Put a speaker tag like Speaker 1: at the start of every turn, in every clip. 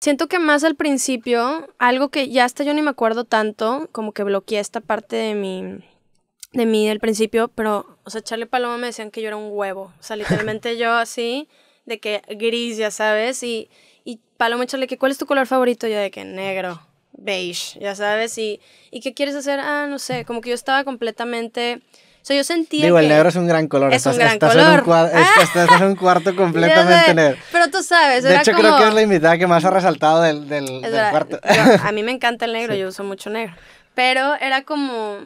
Speaker 1: Siento que más al principio, algo que ya hasta yo ni me acuerdo tanto, como que bloqueé esta parte de mi de mí del principio, pero, o sea, Charlie Paloma me decían que yo era un huevo, o sea, literalmente yo así, de que gris, ya sabes, y, Paloma echarle que ¿cuál es tu color favorito? Yo de que negro, beige, ya sabes, y, y ¿qué quieres hacer? Ah, no sé, como que yo estaba completamente... O sea, yo sentía Digo, el negro es un gran color. Es un gran color. estás,
Speaker 2: en un cuarto completamente negro
Speaker 1: sabes. De hecho, creo que es la
Speaker 2: invitada que más ha resaltado del, cuarto.
Speaker 1: a mí me encanta el negro, yo uso mucho negro. Pero era como.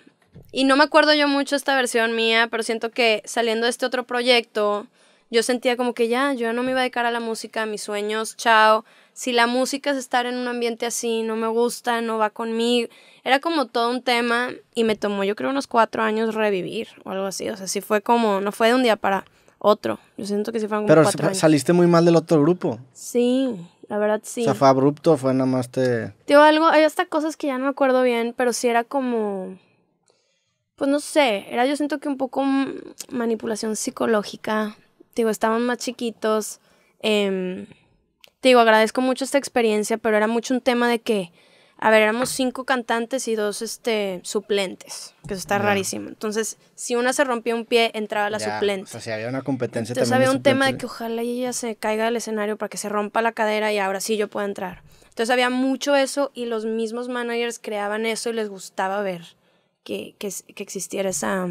Speaker 1: Y no me acuerdo yo mucho esta versión mía, pero siento que saliendo de este otro proyecto, yo sentía como que ya, yo no me iba a dedicar a la música, a mis sueños, chao. Si la música es estar en un ambiente así, no me gusta, no va conmigo. Era como todo un tema y me tomó yo creo unos cuatro años revivir o algo así. O sea, sí fue como, no fue de un día para otro. Yo siento que sí fueron Pero
Speaker 2: saliste muy mal del otro grupo.
Speaker 1: Sí, la verdad sí. O sea, fue
Speaker 2: abrupto, fue nada más te...
Speaker 1: Digo, algo, hay hasta cosas que ya no me acuerdo bien, pero sí era como... Pues no sé, era yo siento que un poco manipulación psicológica. Digo, estaban más chiquitos. Em, digo, agradezco mucho esta experiencia, pero era mucho un tema de que a ver, éramos cinco cantantes y dos este, suplentes, que eso está rarísimo. Entonces, si una se rompía un pie, entraba la suplente. O
Speaker 2: sea, si había una competencia Entonces había un tema de que
Speaker 1: ojalá ella se caiga del escenario para que se rompa la cadera y ahora sí yo pueda entrar. Entonces había mucho eso y los mismos managers creaban eso y les gustaba ver que, que existiera esa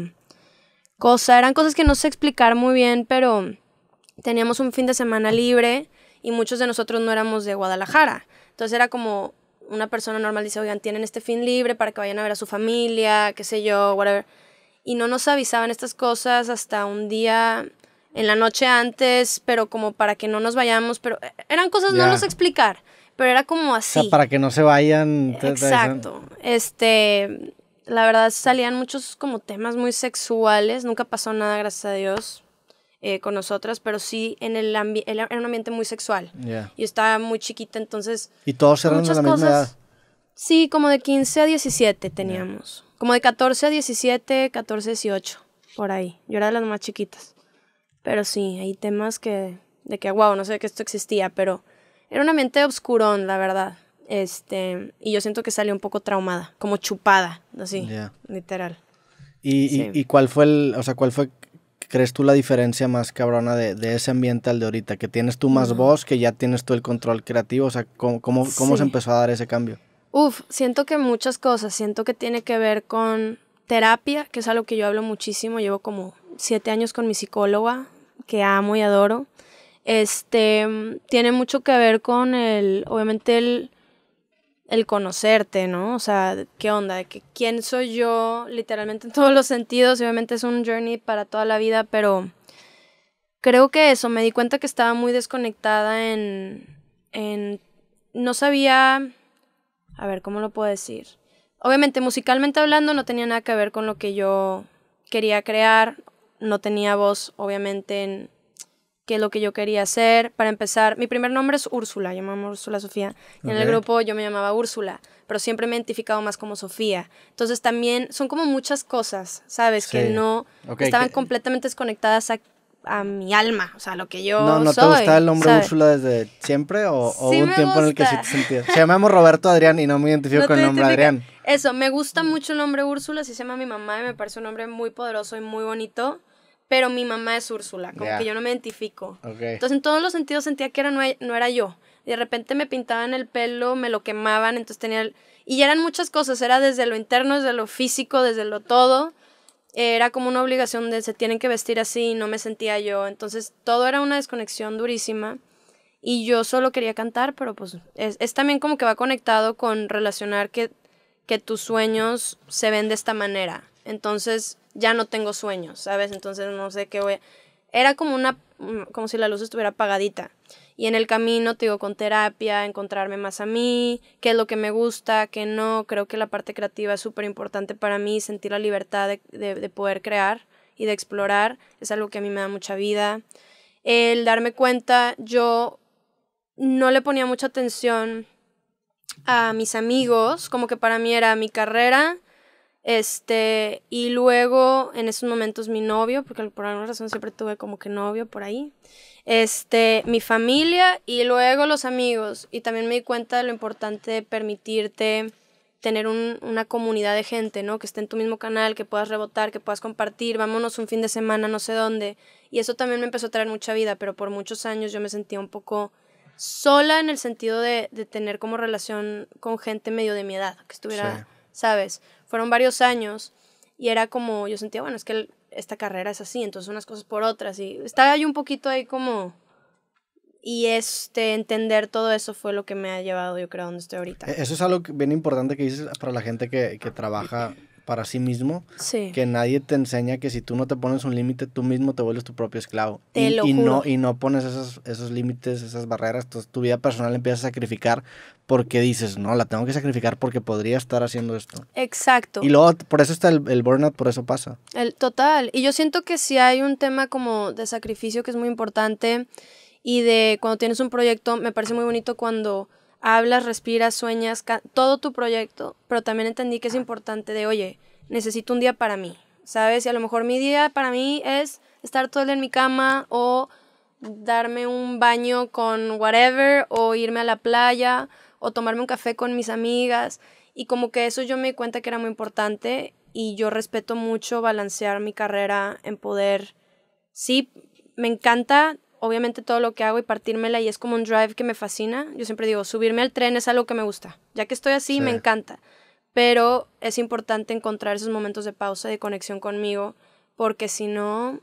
Speaker 1: cosa. Eran cosas que no sé explicar muy bien, pero teníamos un fin de semana libre y muchos de nosotros no éramos de Guadalajara. Entonces era como una persona normal dice, oigan, tienen este fin libre para que vayan a ver a su familia, qué sé yo, whatever. Y no nos avisaban estas cosas hasta un día en la noche antes, pero como para que no nos vayamos, pero eh, eran cosas, no nos explicar, pero era como así. O sea, para
Speaker 2: que no se vayan. Exacto.
Speaker 1: Este, la verdad salían muchos como temas muy sexuales, nunca pasó nada, gracias a Dios. Eh, con nosotras, pero sí en el ambiente, era un ambiente muy sexual. Y estaba muy chiquita, entonces...
Speaker 2: ¿Y todos eran de la misma edad?
Speaker 1: Sí, como de 15 a 17 teníamos. Como de 14 a 17, 14 a 18, por ahí. Yo era de las más chiquitas. Pero sí, hay temas que... De que, wow, no sé qué esto existía, pero... Era un ambiente obscurón, la verdad. Este, y yo siento que salí un poco traumada, como chupada, así, literal.
Speaker 2: ¿Y, ¿Y, cuál fue el, o sea, cuál fue crees tú la diferencia más cabrona de, ese ambiente al de ahorita? Que tienes tú más mm. voz, que ya tienes tú el control creativo, o sea, ¿cómo, cómo, se empezó a dar ese cambio?
Speaker 1: Uf, siento que muchas cosas, siento que tiene que ver con terapia, que es algo que yo hablo muchísimo, llevo como siete años con mi psicóloga, que amo y adoro. Este, tiene mucho que ver con el, obviamente el el conocerte, ¿no? O sea, ¿qué onda? que ¿Quién soy yo? Literalmente en todos los sentidos. Obviamente es un journey para toda la vida, pero creo que eso, me di cuenta que estaba muy desconectada en... en no sabía... A ver, ¿cómo lo puedo decir? Obviamente, musicalmente hablando, no tenía nada que ver con lo que yo quería crear. No tenía voz, obviamente, en, qué es lo que yo quería hacer. Para empezar, mi primer nombre es Úrsula, llamamos Úrsula Sofía. en el grupo yo me llamaba Úrsula, pero siempre me he identificado más como Sofía. Entonces también son como muchas cosas, ¿sabes? Que no estaban completamente desconectadas a, mi alma, o sea, lo que yo no, no te gustaba el nombre
Speaker 2: Úrsula desde siempre o, o un tiempo en el que sí te sentías? Se llamamos Roberto Adrián y no me identifico con el nombre Adrián.
Speaker 1: Eso, me gusta mucho el nombre Úrsula, si se llama mi mamá y me parece un nombre muy poderoso y muy bonito pero mi mamá es Úrsula, como que yo no me identifico. Entonces en todos los sentidos sentía que era, no, era yo. De repente me pintaban el pelo, me lo quemaban, entonces tenía... Y eran muchas cosas, era desde lo interno, desde lo físico, desde lo todo. Era como una obligación de se tienen que vestir así, no me sentía yo. Entonces todo era una desconexión durísima. Y yo solo quería cantar, pero pues es, también como que va conectado con relacionar que, que tus sueños se ven de esta manera. Entonces ya no tengo sueños, ¿sabes? Entonces no sé qué voy. Era como una como si la luz estuviera apagadita. Y en el camino, te digo, con terapia, encontrarme más a mí, qué es lo que me gusta, qué no. Creo que la parte creativa es súper importante para mí, sentir la libertad de, poder crear y de explorar. Es algo que a mí me da mucha vida. El darme cuenta, yo no le ponía mucha atención a mis amigos, como que para mí era mi carrera, este, y luego en esos momentos mi novio, porque por alguna razón siempre tuve como que novio por ahí. Este, mi familia y luego los amigos. Y también me di cuenta de lo importante de permitirte tener una comunidad de gente, ¿no? Que esté en tu mismo canal, que puedas rebotar, que puedas compartir, vámonos un fin de semana, no sé dónde. Y eso también me empezó a traer mucha vida, pero por muchos años yo me sentía un poco sola en el sentido de, tener como relación con gente medio de mi edad, que estuviera, ¿sabes? fueron varios años y era como, yo sentía, bueno, es que esta carrera es así, entonces unas cosas por otras y estaba yo un poquito ahí como... Y este, entender todo eso fue lo que me ha llevado, yo creo, a donde estoy ahorita. E-, eso es
Speaker 2: algo bien importante que dices para la gente que, que trabaja para sí mismo. Que nadie te enseña que si tú no te pones un límite, tú mismo te vuelves tu propio esclavo. y, no Y no pones esos, esos límites, esas barreras. Entonces tu vida personal empieza a sacrificar porque dices, no, la tengo que sacrificar porque podría estar haciendo esto.
Speaker 1: Exacto. Y luego,
Speaker 2: por eso está el, el burnout, por eso pasa.
Speaker 1: El total. Y yo siento que si hay un tema como de sacrificio que es muy importante y de cuando tienes un proyecto, me parece muy bonito cuando hablas, respiras, sueñas, todo tu proyecto, pero también entendí que es importante de, oye, necesito un día para mí, ¿sabes? Y a lo mejor mi día para mí es estar todo el día en mi cama o darme un baño con whatever o irme a la playa o tomarme un café con mis amigas y como que eso yo me di cuenta que era muy importante y yo respeto mucho balancear mi carrera en poder sí me encanta obviamente todo lo que hago y partírmela y es como un drive que me fascina. Yo siempre digo, subirme al tren es algo que me gusta. Ya que estoy así, me encanta. Pero es importante encontrar esos momentos de pausa, de conexión conmigo, porque si no,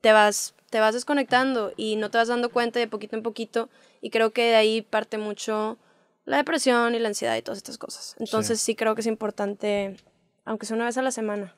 Speaker 1: te vas, te vas desconectando y no te vas dando cuenta de poquito en poquito. Y creo que de ahí parte mucho la depresión y la ansiedad y todas estas cosas. Entonces sí creo que es importante, aunque sea una vez a la semana.